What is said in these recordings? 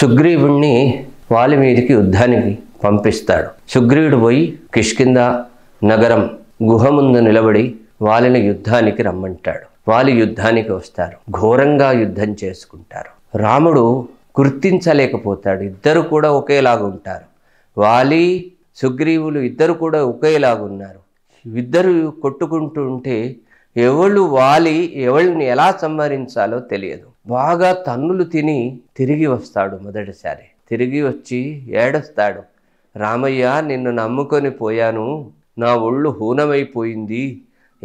సుగ్రీవుణ్ణి వాలి మీదకి యుద్ధానికి పంపిస్తాడు సుగ్రీవుడు పోయి కిష్కింద నగరం గుహ ముందు నిలబడి వాలిని యుద్ధానికి రమ్మంటాడు వాలి యుద్ధానికి వస్తారు ఘోరంగా యుద్ధం చేసుకుంటారు రాముడు గుర్తించలేకపోతాడు ఇద్దరు కూడా ఒకేలాగా ఉంటారు వాలి సుగ్రీవులు ఇద్దరు కూడా ఒకేలాగా ఉన్నారు ఇద్దరు కొట్టుకుంటూ ఉంటే ఎవళ్ళు వాలి ఎవళ్ళని ఎలా సంహరించాలో తెలియదు బాగా తన్నులు తిని తిరిగి వస్తాడు మొదటిసారి తిరిగి వచ్చి ఏడుస్తాడు రామయ్య నిన్ను నమ్ముకొని పోయాను నా ఒళ్ళు హూనమైపోయింది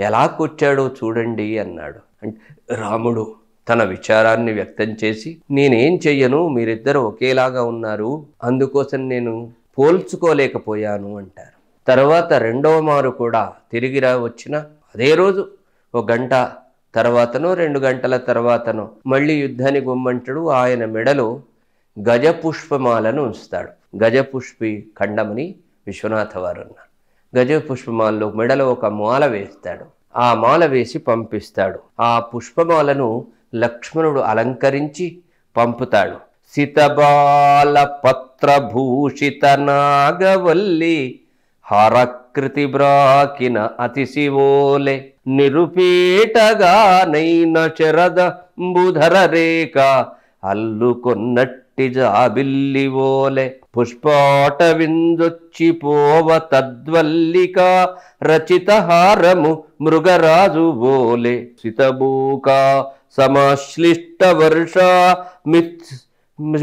ఎలా కొచ్చాడో చూడండి అన్నాడు అంటే రాముడు తన విచారాన్ని వ్యక్తం చేసి నేనేం చెయ్యను మీరిద్దరు ఒకేలాగా ఉన్నారు అందుకోసం నేను పోల్చుకోలేకపోయాను అంటారు తర్వాత రెండవ మారు కూడా తిరిగిరా వచ్చిన అదే రోజు ఒక గంట తర్వాతను రెండు గంటల తర్వాతను మళ్ళీ యుద్ధాన్ని గుమ్మంటుడు ఆయన మెడలో గజపుష్పమాలను ఉంచుతాడు గజపుష్పి ఖండమని విశ్వనాథ వారు అన్నారు గజపుష్పమాలలో మెడలో ఒక మాల వేస్తాడు ఆ మాల వేసి పంపిస్తాడు ఆ పుష్పమాలను లక్ష్మణుడు అలంకరించి పంపుతాడు సితబాల పత్రభూషిత నాగవల్లి హరక్ కృతిబ్రాకిన అతిశివోలే నైన చెరద బుధర రేఖ అల్లుకొన్నట్టి జాబిల్లివోలే పుష్పాట విందొచ్చి పోవ తద్వల్లిక రచిత హారము మృగరాజు బోలే సితబూక సమాశ్లిష్ట వర్ష మిత్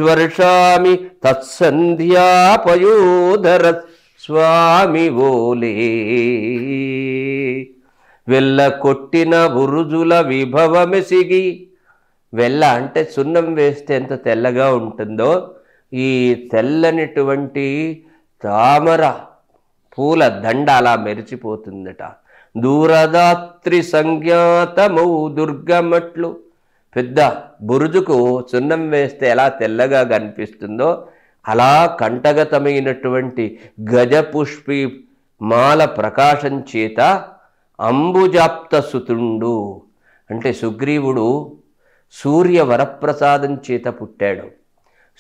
వర్షామి తత్సంధ్యాపయోధరత్ స్వామి ఓలే వెళ్ళ కొట్టిన బురుజుల సిగి వెళ్ళ అంటే సున్నం వేస్తే ఎంత తెల్లగా ఉంటుందో ఈ తెల్లనిటువంటి తామర పూల దండ అలా మెరిచిపోతుందట దూరదాత్రి సంజ్ఞాతము దుర్గమట్లు పెద్ద బురుజుకు సున్నం వేస్తే ఎలా తెల్లగా కనిపిస్తుందో అలా కంటగతమైనటువంటి గజపుష్పి మాల ప్రకాశం చేత అంబుజాప్త సుతుండు అంటే సుగ్రీవుడు సూర్య వరప్రసాదం చేత పుట్టాడు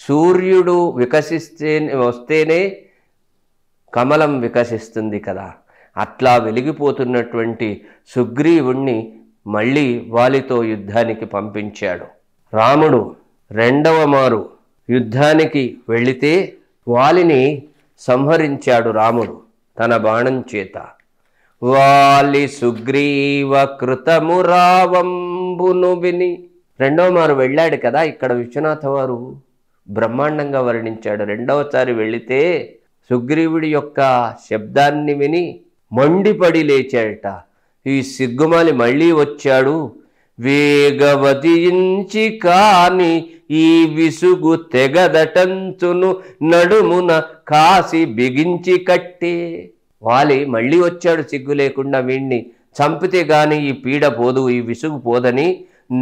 సూర్యుడు వికసిస్తే వస్తేనే కమలం వికసిస్తుంది కదా అట్లా వెలిగిపోతున్నటువంటి సుగ్రీవుణ్ణి మళ్ళీ వాలితో యుద్ధానికి పంపించాడు రాముడు రెండవ మారు యుద్ధానికి వెళితే వాలిని సంహరించాడు రాముడు తన బాణం చేత వాలి సుగ్రీవ కృతము రావంబును విని రెండవ మారు వెళ్ళాడు కదా ఇక్కడ విశ్వనాథ వారు బ్రహ్మాండంగా వర్ణించాడు రెండవసారి వెళితే సుగ్రీవుడి యొక్క శబ్దాన్ని విని మండిపడి లేచాడట ఈ సిగ్గుమాలి మళ్ళీ వచ్చాడు వేగవతించి కాని ఈ విసుగు తెగదటంచును నడుమున కాసి బిగించి కట్టే వాలి మళ్ళీ వచ్చాడు సిగ్గు లేకుండా వీణ్ణి చంపితే గాని ఈ పీడ పోదు ఈ విసుగు పోదని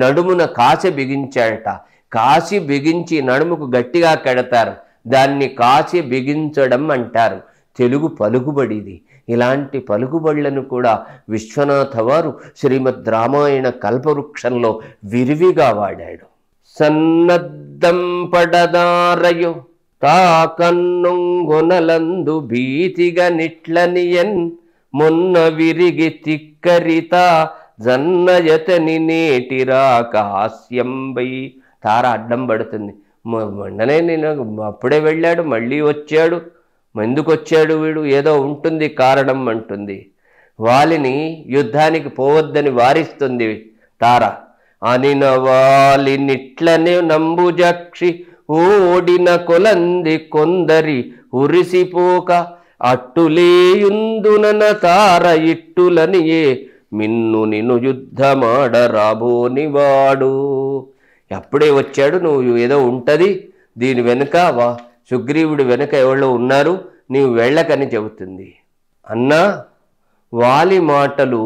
నడుమున కాసి బిగించాడట కాసి బిగించి నడుముకు గట్టిగా కడతారు దాన్ని కాసి బిగించడం అంటారు తెలుగు పలుకుబడిది ఇలాంటి పలుకుబళ్లను కూడా విశ్వనాథ వారు శ్రీమద్ రామాయణ కల్పవృక్షంలో విరివిగా వాడాడు సన్నద్ధం పడదారయు తాకన్నుంగునలందు భీతిగా నిట్లనియన్ మొన్న విరిగి తిక్కరిత జన్నయతని నేటిరా కాస్యంబై తార అడ్డం పడుతుంది మొన్ననే నేను అప్పుడే వెళ్ళాడు మళ్ళీ వచ్చాడు ఎందుకు వచ్చాడు వీడు ఏదో ఉంటుంది కారణం అంటుంది వాలిని యుద్ధానికి పోవద్దని వారిస్తుంది తార అనిన వాలినిట్లనే నంబుజక్షి ఓడిన కొలంది కొందరి ఉరిసిపోక అట్టులేయుందునన తార ఇట్టులనియే మిన్ను నిన్ను నిను వాడు అప్పుడే వచ్చాడు నువ్వు ఏదో ఉంటుంది దీని వెనుక వా సుగ్రీవుడు వెనుక ఎవరో ఉన్నారు నీవు వెళ్ళకని చెబుతుంది అన్నా వాలి మాటలు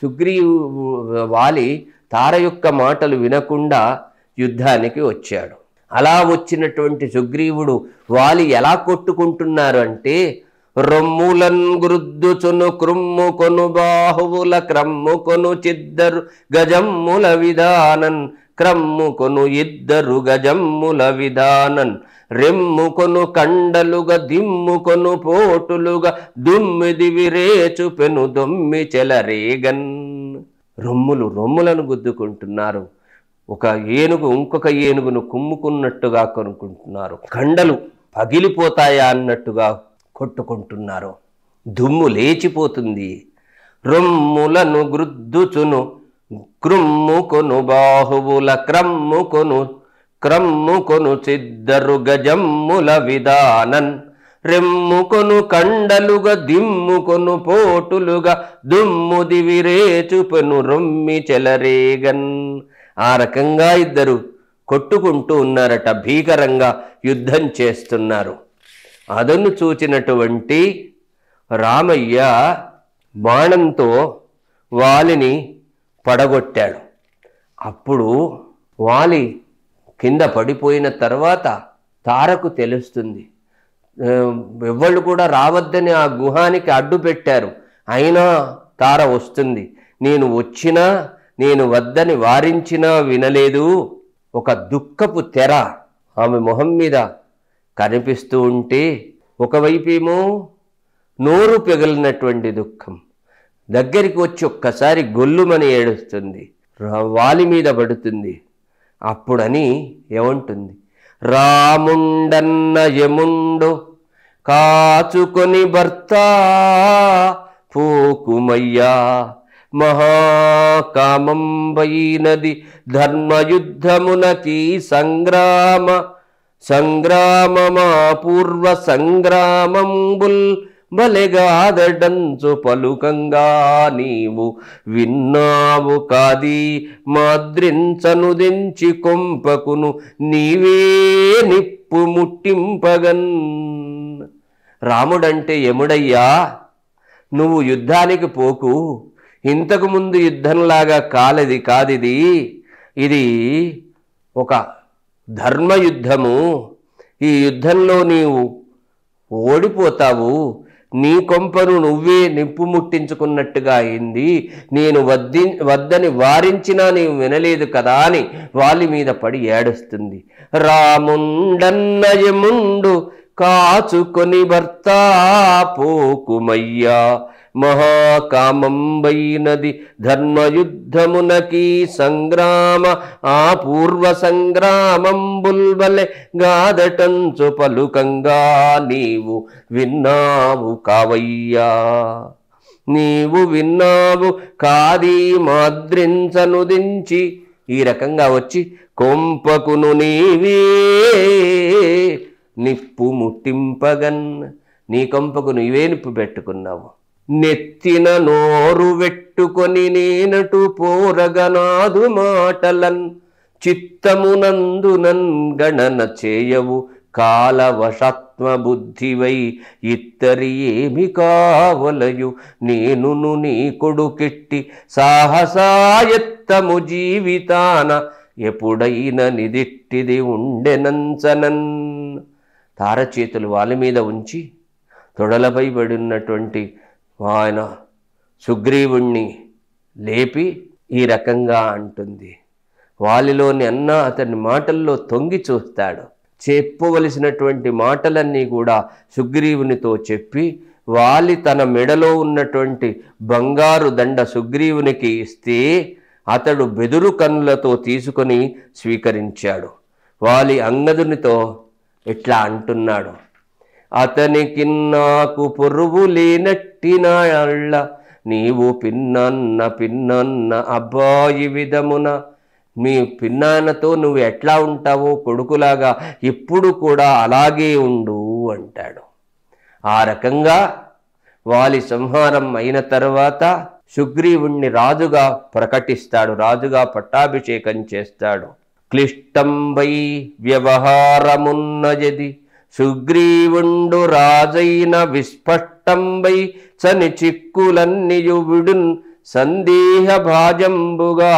సుగ్రీవు వాలి తార యొక్క మాటలు వినకుండా యుద్ధానికి వచ్చాడు అలా వచ్చినటువంటి సుగ్రీవుడు వాలి ఎలా కొట్టుకుంటున్నారు అంటే రొమ్ములన్ గురుద్దుచును క్రుమ్ము కొను బాహువుల క్రమ్ము కొను చిద్దరు గజమ్ముల విధానన్ క్రమ్ము కొను ఇద్దరు గజమ్ముల విధానన్ రెమ్ము కొను కండలుగా దిమ్ము కొను పోటులుగా దుమ్మిది రేచు పెను దొమ్మి చెలరేగన్ రొమ్ములు రొమ్ములను గుద్దుకుంటున్నారు ఒక ఏనుగు ఇంకొక ఏనుగును కుమ్ముకున్నట్టుగా కొనుక్కుంటున్నారు కండలు పగిలిపోతాయా అన్నట్టుగా కొట్టుకుంటున్నారు దుమ్ము లేచిపోతుంది రొమ్ములను గుద్దుచును క్రుమ్ము కొను బాహువుల క్రమ్ము కొను క్రమ్ము కొను చిద్దరు గజమ్ముల విధానన్ రెమ్ముకును కండలుగా దిమ్ముకును పోటులుగా దుమ్ము దివిరేచుపెను రొమ్మి చెలరేగన్ ఆ రకంగా ఇద్దరు కొట్టుకుంటూ ఉన్నారట భీకరంగా యుద్ధం చేస్తున్నారు అదను చూచినటువంటి రామయ్య బాణంతో వాలిని పడగొట్టాడు అప్పుడు వాలి కింద పడిపోయిన తర్వాత తారకు తెలుస్తుంది ఎవళ్ళు కూడా రావద్దని ఆ గుహానికి అడ్డు పెట్టారు అయినా తార వస్తుంది నేను వచ్చినా నేను వద్దని వారించినా వినలేదు ఒక దుఃఖపు తెర ఆమె మొహం మీద కనిపిస్తూ ఉంటే ఒకవైపేమో నోరు పెగిలినటువంటి దుఃఖం దగ్గరికి వచ్చి ఒక్కసారి గొల్లుమని ఏడుస్తుంది వాలి మీద పడుతుంది అప్పుడని ఏమంటుంది రాముండన్న యముండు కాచుకొని భర్త పోకుమయ్యా మహాకామంబైనది ధర్మయుద్ధమునకి సంగ్రామ సంగ్రామమాపూర్వ సంగ్రామంబుల్ బలెగాదడంచు పలుకంగా నీవు విన్నావు కాది మాద్రించనుదించి కొంపకును నీవే నిప్పు ముట్టింపగన్ రాముడంటే యముడయ్యా నువ్వు యుద్ధానికి పోకు ఇంతకుముందు యుద్ధంలాగా కాలది కాదిది ఇది ఒక ధర్మయుద్ధము ఈ యుద్ధంలో నీవు ఓడిపోతావు నీ కొంపను నువ్వే నిప్పు ముట్టించుకున్నట్టుగా అయింది నేను వద్ది వద్దని వారించినా నీవు వినలేదు కదా అని వాలి మీద పడి ఏడుస్తుంది రాముండన్నయముండు కాచుకొని భర్త పోకుమయ్యా మహాకామంబైనది ధర్మయుద్ధమునకి సంగ్రామ ఆ పూర్వ సంగ్రామం బుల్వలె గాదటంచు పలుకంగా నీవు విన్నావు కావయ్యా నీవు విన్నావు కాది దించి ఈ రకంగా వచ్చి కొంపకును నీవే నిప్పు ముట్టింపగన్ నీ కొంపకు ఇవే నిప్పు పెట్టుకున్నావు నెత్తిన నోరు వెట్టుకొని నేనటు పోరగనాదు మాటలన్ చిత్తమునందునన్ గణన చేయవు కాలవశత్వ బుద్ధివై ఇత్తరి ఏమి కావలయు నేనును నీ కొడుకెట్టి సాహసాయత్తము జీవితాన ఎప్పుడైన నిదిట్టిది ఉండెనంచనన్ తారచేతులు వాళ్ళ మీద ఉంచి తొడలపై పడినటువంటి ఆయన సుగ్రీవుణ్ణి లేపి ఈ రకంగా అంటుంది వాలిలోని అన్న అతని మాటల్లో తొంగి చూస్తాడు చెప్పవలసినటువంటి మాటలన్నీ కూడా సుగ్రీవునితో చెప్పి వాలి తన మెడలో ఉన్నటువంటి బంగారు దండ సుగ్రీవునికి ఇస్తే అతడు బెదురు కన్నులతో తీసుకొని స్వీకరించాడు వాలి అంగదునితో ఇట్లా అంటున్నాడు అతనికి నాకు పొరువు అళ్ళ నీవు పిన్నన్న పిన్నన్న అబ్బాయి విధమున మీ పిన్నాయనతో నువ్వు ఎట్లా ఉంటావో కొడుకులాగా ఇప్పుడు కూడా అలాగే ఉండు అంటాడు ఆ రకంగా వాలి సంహారం అయిన తర్వాత సుగ్రీవుణ్ణి రాజుగా ప్రకటిస్తాడు రాజుగా పట్టాభిషేకం చేస్తాడు క్లిష్టం వై వ్యవహారమున్నయది సుగ్రీవుండు రాజైన విస్పష్టంబై చని చిక్కులన్నియు విడున్ సందేహ భాజంబుగా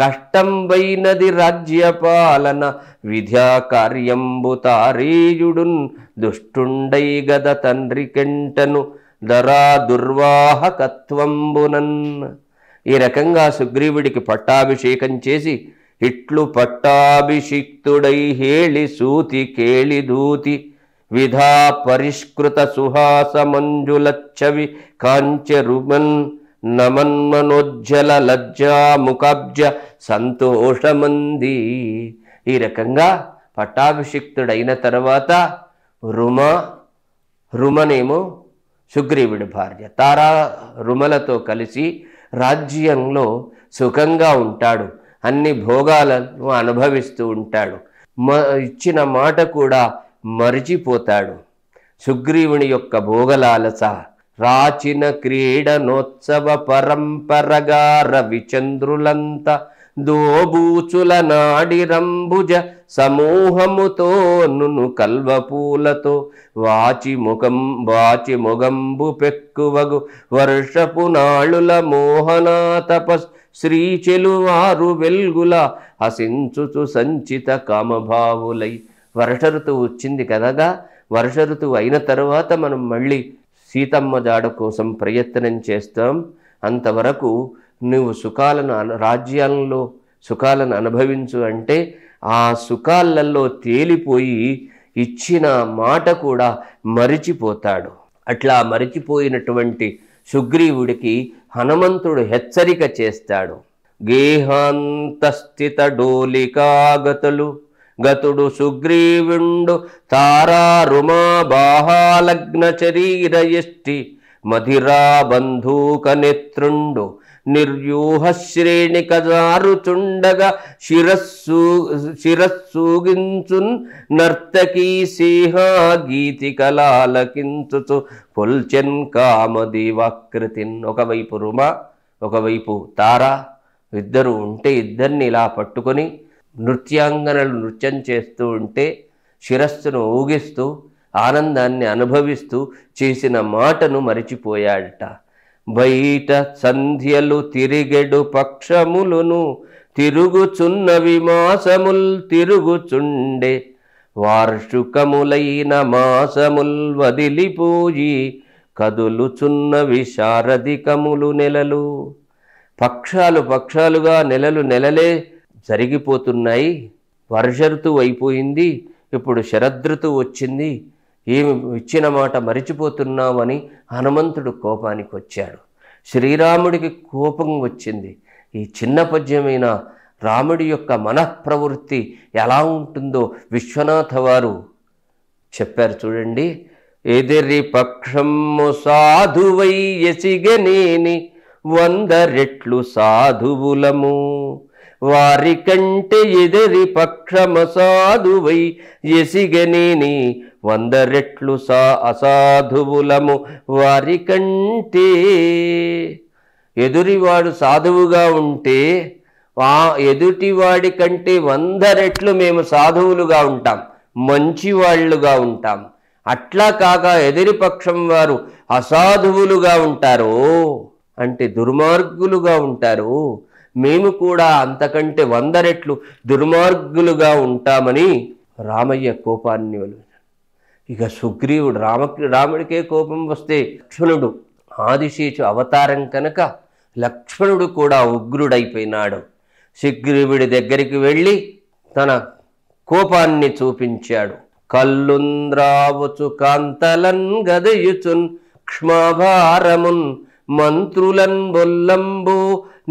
కష్టంబైనది రాజ్యపాలన విధ్యా కార్యంబు తారీయుడున్ దుష్టుండై గద తండ్రి కెంటను దరా దుర్వాహకత్వంబునన్ ఈ రకంగా సుగ్రీవుడికి పట్టాభిషేకం చేసి పట్టాభిషిక్తుడై హేళి సూతి ಸೂತಿ ಕೇಳಿದೂತಿ విధా పరిష్కృత సుహాస మంజులచ్చవి కాంచె రుమన్ నమన్మనోజ్జల లజ్జా సంతోషమంది ఈ రకంగా పట్టాభిషిక్తుడైన తర్వాత రుమ రుమనేమో సుగ్రీవుడి భార్య తారా రుమలతో కలిసి రాజ్యంలో సుఖంగా ఉంటాడు అన్ని భోగాలను అనుభవిస్తూ ఉంటాడు మ ఇచ్చిన మాట కూడా మరిచిపోతాడు సుగ్రీవుని యొక్క భోగలాలస రాచిన క్రీడనోత్సవ పరంపరగా రవిచంద్రులంత దోబూచుల సమూహముతో నును కల్వపూలతో వాచి ముఖం వాచి ముగంబు పెక్కువగు వర్షపు నాళుల మోహనా తపస్ శ్రీ చెలువారు వెల్గుల హసించుచు సంచిత కామభావులై వర్ష ఋతువు వచ్చింది కదగా వర్ష ఋతువు అయిన తర్వాత మనం మళ్ళీ సీతమ్మ జాడ కోసం ప్రయత్నం చేస్తాం అంతవరకు నువ్వు సుఖాలను రాజ్యాలలో సుఖాలను అనుభవించు అంటే ఆ సుఖాలలో తేలిపోయి ఇచ్చిన మాట కూడా మరిచిపోతాడు అట్లా మరిచిపోయినటువంటి సుగ్రీవుడికి హనుమంతుడు హెచ్చరిక చేస్తాడు గేహాంతస్థిత డోలికాగతులు గతుడు సుగ్రీవుండు తారారుమా బాహాలగ్న ఎష్టి మధిరా బంధూక నేత్రుండు నిర్యూహశ్రేణి కదారుచుండగా శిరస్సు శిరస్సూగించున్ నర్తకీ సింహా గీతి కళాలకించు పొల్చెన్ కామదివాకృతిన్ ఒకవైపు రుమ ఒకవైపు తార ఇద్దరు ఉంటే ఇద్దరిని ఇలా పట్టుకొని నృత్యాంగనలు నృత్యం చేస్తూ ఉంటే శిరస్సును ఊగిస్తూ ఆనందాన్ని అనుభవిస్తూ చేసిన మాటను మరిచిపోయాడట బయట సంధ్యలు తిరిగెడు పక్షములును తిరుగుచున్న విమాసముల్ తిరుగుచుండే వార్షుకములైన మాసముల్ వదిలిపోయి కదులుచున్న విశారధికములు నెలలు పక్షాలు పక్షాలుగా నెలలు నెలలే జరిగిపోతున్నాయి వర్ష ఋతువు అయిపోయింది ఇప్పుడు శరదృతువు వచ్చింది ఏమి ఇచ్చిన మాట మరిచిపోతున్నామని హనుమంతుడు కోపానికి వచ్చాడు శ్రీరాముడికి కోపం వచ్చింది ఈ చిన్న పద్యమైన రాముడి యొక్క మనఃప్రవృత్తి ఎలా ఉంటుందో విశ్వనాథ వారు చెప్పారు చూడండి ఎదిరి పక్షము సాధువై ఎసిగనేని వంద రెట్లు సాధువులము వారి కంటే ఎదిరి పక్షమ సాధువై ఎసిగనేని వంద రెట్లు సా అసాధువులము వారి కంటే ఎదురివాడు సాధువుగా ఉంటే ఆ ఎదుటివాడి కంటే వంద రెట్లు మేము సాధువులుగా ఉంటాం మంచివాళ్లుగా ఉంటాం అట్లా కాక ఎదిరిపక్షం వారు అసాధువులుగా ఉంటారు అంటే దుర్మార్గులుగా ఉంటారు మేము కూడా అంతకంటే వంద రెట్లు దుర్మార్గులుగా ఉంటామని రామయ్య కోపాన్ని ఇక సుగ్రీవుడు రామ రాముడికే కోపం వస్తే లక్ష్మణుడు ఆదిశేషు అవతారం కనుక లక్ష్మణుడు కూడా ఉగ్రుడైపోయినాడు సుగ్రీవుడి దగ్గరికి వెళ్ళి తన కోపాన్ని చూపించాడు కల్లుంద్రావచు కాంతలన్ గదయుచున్ క్ష్మభారమున్ మంత్రులన్ బొల్లంబు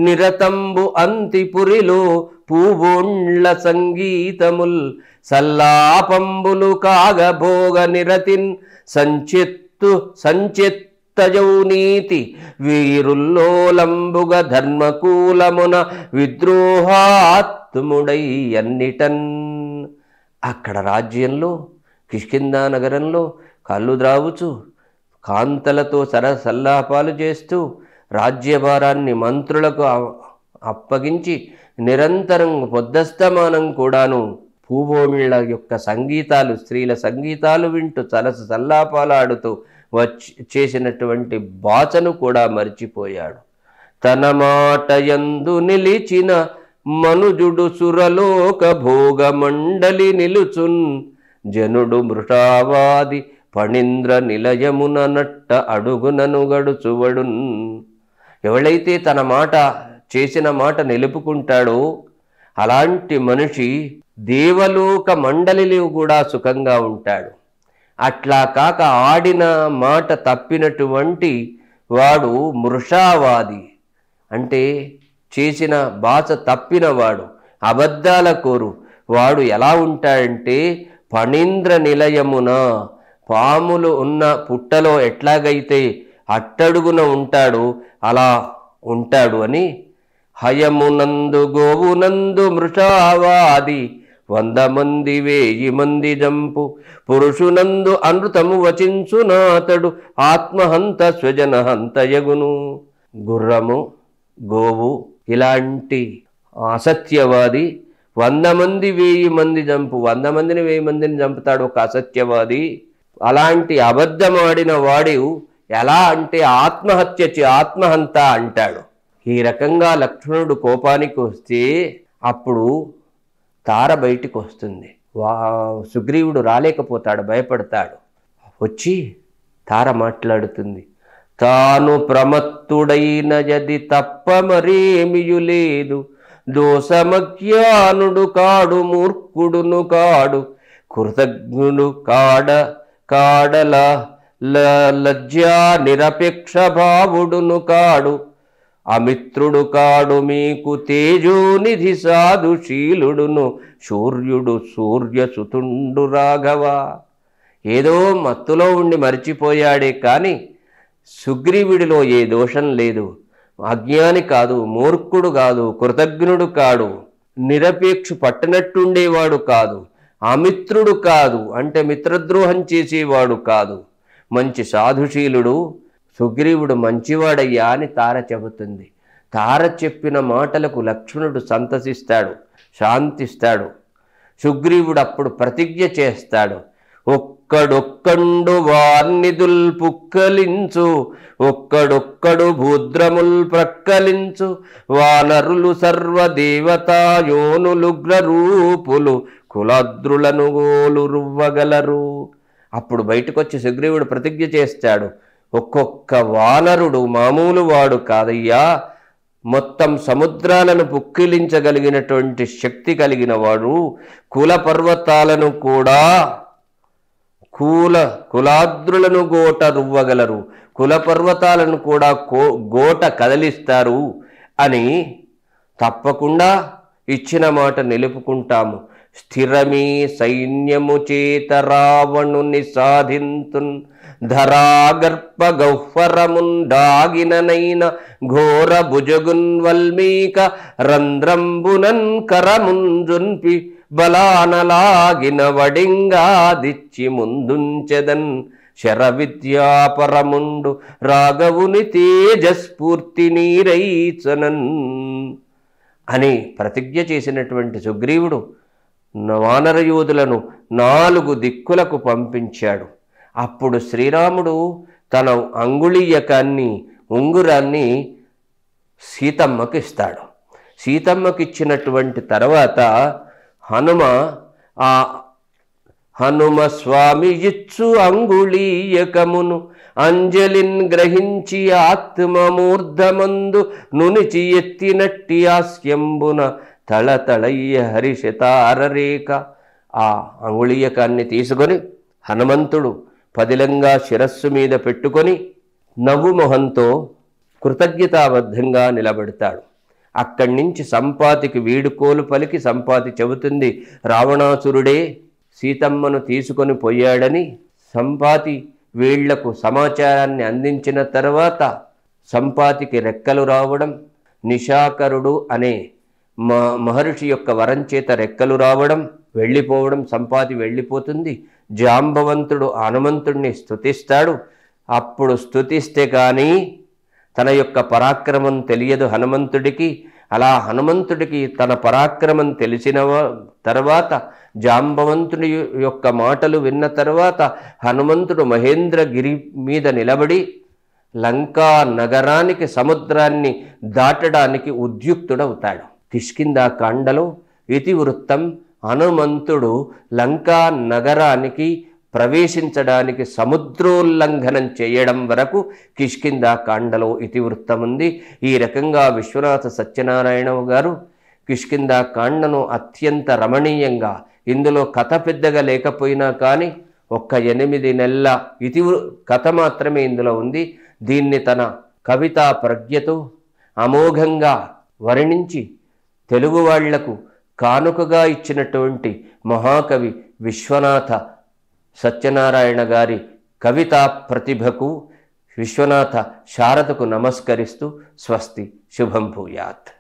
నిరతంబు అంతిపురిలో పూవోండ్ల సంగీతముల్ సల్లాపంబులు కాగభోగ నిరతిన్ సంచెత్తు సంచెత్తజౌ వీరుల్లోలంబుగ ధర్మకూలమున విద్రోహాత్ముడై అన్నిటన్ అక్కడ రాజ్యంలో కిష్కిందా నగరంలో కళ్ళు ద్రావుచు కాంతలతో సరసల్లాపాలు చేస్తూ రాజ్యభారాన్ని మంత్రులకు అప్పగించి నిరంతరం పొద్దస్తమానం కూడాను భూభూమిళ్ళ యొక్క సంగీతాలు స్త్రీల సంగీతాలు వింటూ సలస సల్లాపాలాడుతూ వచ్చి చేసినటువంటి బాచను కూడా మర్చిపోయాడు తన మాట ఎందు నిలిచిన మనుజుడు సురలోక భోగ మండలి నిలుచున్ జనుడు మృషావాది పణింద్ర నిలయమున నట్ట అడుగుననుగడుచువడున్ ఎవడైతే తన మాట చేసిన మాట నిలుపుకుంటాడో అలాంటి మనిషి దేవలోక మండలిలో కూడా సుఖంగా ఉంటాడు అట్లా కాక ఆడిన మాట తప్పినటువంటి వాడు మృషావాది అంటే చేసిన భాష తప్పినవాడు అబద్ధాల కోరు వాడు ఎలా ఉంటాడంటే పణీంద్ర నిలయమున పాములు ఉన్న పుట్టలో ఎట్లాగైతే అట్టడుగున ఉంటాడు అలా ఉంటాడు అని హయమునందు గోవునందు మృషావాది వంద మంది వేయి మంది జంపు పురుషునందు అనృతము నాతడు ఆత్మహంత స్వజన హంతయగును గుర్రము గోవు ఇలాంటి అసత్యవాది వంద మంది వేయి మంది జంపు వంద మందిని వెయ్యి మందిని చంపుతాడు ఒక అసత్యవాది అలాంటి అబద్ధమాడిన వాడు ఎలా అంటే ఆత్మహత్య ఆత్మహంత అంటాడు ఈ రకంగా లక్ష్మణుడు కోపానికి వస్తే అప్పుడు తార బయటికి వస్తుంది వా సుగ్రీవుడు రాలేకపోతాడు భయపడతాడు వచ్చి తార మాట్లాడుతుంది తాను ప్రమత్తుడైన జది తప్ప మరేమియులేదు లేదు కాడు మూర్ఖుడును కాడు కృతజ్ఞుడు కాడ కాడల లజ్జా నిరపేక్ష భావుడును కాడు అమిత్రుడు కాడు మీకు తేజోనిధి సాధుశీలుడును సూర్యుడు సూర్యసుతుండు రాఘవ ఏదో మత్తులో ఉండి మరిచిపోయాడే కానీ సుగ్రీవుడిలో ఏ దోషం లేదు అజ్ఞాని కాదు మూర్ఖుడు కాదు కృతజ్ఞుడు కాడు నిరపేక్ష పట్టినట్టుండేవాడు కాదు అమిత్రుడు కాదు అంటే మిత్రద్రోహం చేసేవాడు కాదు మంచి సాధుశీలుడు సుగ్రీవుడు మంచివాడయ్యా అని తార చెబుతుంది తార చెప్పిన మాటలకు లక్ష్మణుడు సంతసిస్తాడు శాంతిస్తాడు సుగ్రీవుడు అప్పుడు ప్రతిజ్ఞ చేస్తాడు ఒక్కడొక్కండు వార్నిధుల్ పుక్కలించు ఒక్కడొక్కడు భూద్రముల్ ప్రక్కలించు వానరులు సర్వదేవతాయోనులుగ్ర రూపులు కులద్రులను గోలు రువ్వగలరు అప్పుడు బయటకొచ్చి సుగ్రీవుడు ప్రతిజ్ఞ చేస్తాడు ఒక్కొక్క వానరుడు మామూలు వాడు కాదయ్యా మొత్తం సముద్రాలను పుక్కిలించగలిగినటువంటి శక్తి కలిగిన వాడు కుల పర్వతాలను కూడా కూల కులాద్రులను గోట రువ్వగలరు కుల పర్వతాలను కూడా కో గోట కదలిస్తారు అని తప్పకుండా ఇచ్చిన మాట నిలుపుకుంటాము స్థిరమే సైన్యము చేత రావణుని సాధింతున్ ధరాగర్ప ధరాగర్భగహ్వరముండాగిననైన ఘోర భుజగున్వల్మీక రంధ్రంబునన్ కరముంజున్పి బలానలాగిన వడింగాదిచ్చి ముందుంచెదన్ శరవిద్యాపరముండు రాఘవుని తేజస్ఫూర్తి నీరైచనన్ అని ప్రతిజ్ఞ చేసినటువంటి సుగ్రీవుడు వానరయోధులను నాలుగు దిక్కులకు పంపించాడు అప్పుడు శ్రీరాముడు తన అంగుళీయకాన్ని ఉంగురాన్ని సీతమ్మకి ఇస్తాడు సీతమ్మకి ఇచ్చినటువంటి తర్వాత హనుమ ఆ హనుమ స్వామి ఇచ్చు అంగుళీయకమును అంజలిన్ గ్రహించి ఆత్మమూర్ధమందు నునిచి ఎత్తినట్టి ఆస్యంబున తళతళయ్య హరిషతారరేఖ ఆ అంగుళీయకాన్ని తీసుకొని హనుమంతుడు పదిలంగా శిరస్సు మీద పెట్టుకొని నవ్వు మొహంతో కృతజ్ఞతాబద్ధంగా నిలబెడతాడు అక్కడి నుంచి సంపాతికి వీడుకోలు పలికి సంపాతి చెబుతుంది రావణాసురుడే సీతమ్మను తీసుకొని పోయాడని సంపాతి వీళ్లకు సమాచారాన్ని అందించిన తర్వాత సంపాతికి రెక్కలు రావడం నిషాకరుడు అనే మహర్షి యొక్క వరం చేత రెక్కలు రావడం వెళ్ళిపోవడం సంపాతి వెళ్ళిపోతుంది జాంబవంతుడు హనుమంతుడిని స్థుతిస్తాడు అప్పుడు స్థుతిస్తే కానీ తన యొక్క పరాక్రమం తెలియదు హనుమంతుడికి అలా హనుమంతుడికి తన పరాక్రమం తెలిసిన తర్వాత జాంబవంతుడి యొక్క మాటలు విన్న తర్వాత హనుమంతుడు మహేంద్రగిరి మీద నిలబడి లంకా నగరానికి సముద్రాన్ని దాటడానికి ఉద్యుక్తుడవుతాడు కిష్కిందా కాండలో ఇతివృత్తం హనుమంతుడు లంకా నగరానికి ప్రవేశించడానికి సముద్రోల్లంఘనం చేయడం వరకు కిష్కింద కాండలో ఇతివృత్తం ఉంది ఈ రకంగా విశ్వనాథ సత్యనారాయణ గారు కిష్కింద కాండను అత్యంత రమణీయంగా ఇందులో కథ పెద్దగా లేకపోయినా కానీ ఒక్క ఎనిమిది నెలల ఇతి కథ మాత్రమే ఇందులో ఉంది దీన్ని తన కవితా ప్రజ్ఞతో అమోఘంగా వర్ణించి తెలుగు వాళ్లకు కానుకగా ఇచ్చినటువంటి మహాకవి విశ్వనాథ సత్యనారాయణ గారి కవితా ప్రతిభకు విశ్వనాథ శారదకు నమస్కరిస్తూ స్వస్తి శుభం భూయాత్